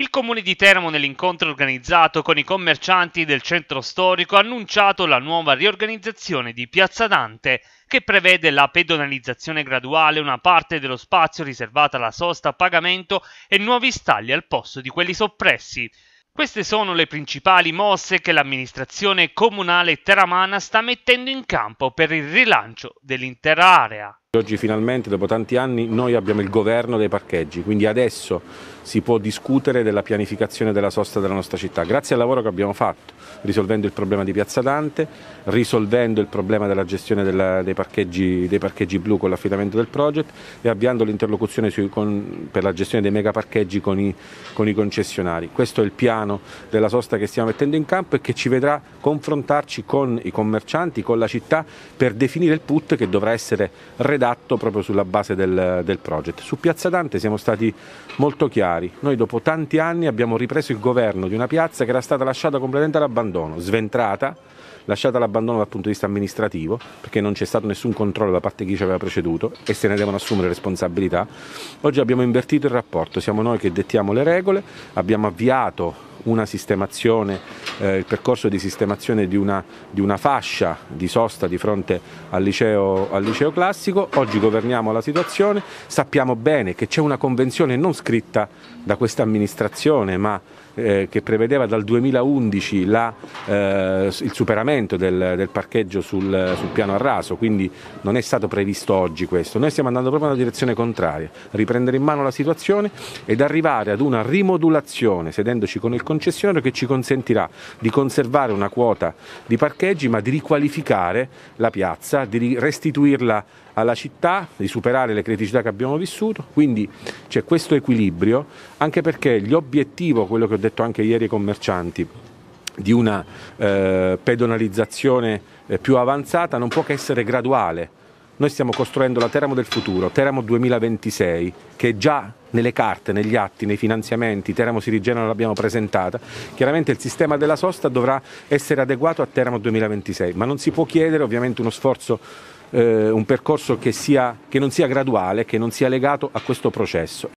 Il comune di Teramo nell'incontro organizzato con i commercianti del centro storico ha annunciato la nuova riorganizzazione di Piazza Dante che prevede la pedonalizzazione graduale, una parte dello spazio riservata alla sosta a pagamento e nuovi stalli al posto di quelli soppressi. Queste sono le principali mosse che l'amministrazione comunale teramana sta mettendo in campo per il rilancio dell'intera area. Oggi finalmente, dopo tanti anni, noi abbiamo il governo dei parcheggi, quindi adesso si può discutere della pianificazione della sosta della nostra città, grazie al lavoro che abbiamo fatto, risolvendo il problema di Piazza Dante, risolvendo il problema della gestione della, dei, parcheggi, dei, parcheggi, blu con l'affidamento del project e avviando l'interlocuzione per la gestione dei megaparcheggi con i, con i concessionari. Questo è il piano della sosta che stiamo mettendo in campo e che ci vedrà confrontarci con i commercianti, con la città, per definire il put che dovrà essere redatto redatto proprio sulla base del, del project. Su Piazza Dante siamo stati molto chiari, noi dopo tanti anni abbiamo ripreso il governo di una piazza che era stata lasciata completamente all'abbandono, sventrata, lasciata all'abbandono dal punto di vista amministrativo, perché non c'è stato nessun controllo da parte di chi ci aveva preceduto e se ne devono assumere responsabilità. Oggi abbiamo invertito il rapporto, siamo noi che dettiamo le regole, abbiamo avviato una sistemazione eh, il percorso di sistemazione di una, di una, fascia di sosta di fronte al liceo, al liceo classico, oggi governiamo la situazione, sappiamo bene che c'è una convenzione non scritta da questa amministrazione ma eh, che prevedeva dal 2011 la, eh, il superamento del, del parcheggio sul, sul, piano a raso, quindi non è stato previsto oggi questo. Noi stiamo andando proprio nella direzione contraria, riprendere in mano la situazione ed arrivare ad una rimodulazione sedendoci con il concessionario che ci consentirà di conservare una quota di parcheggi ma di riqualificare la piazza, di restituirla alla città, di superare le criticità che abbiamo vissuto, quindi c'è questo equilibrio anche perché l'obiettivo, quello che ho detto anche ieri ai commercianti, di una eh, pedonalizzazione eh, più avanzata non può che essere graduale noi stiamo costruendo la Teramo del futuro, Teramo 2026, che è già nelle carte, negli atti, nei finanziamenti, Teramo Sirigena rigenera l'abbiamo presentata, chiaramente il sistema della sosta dovrà essere adeguato a Teramo 2026, ma non si può chiedere ovviamente uno sforzo, eh, un percorso che, sia, che non sia graduale, che non sia legato a questo processo.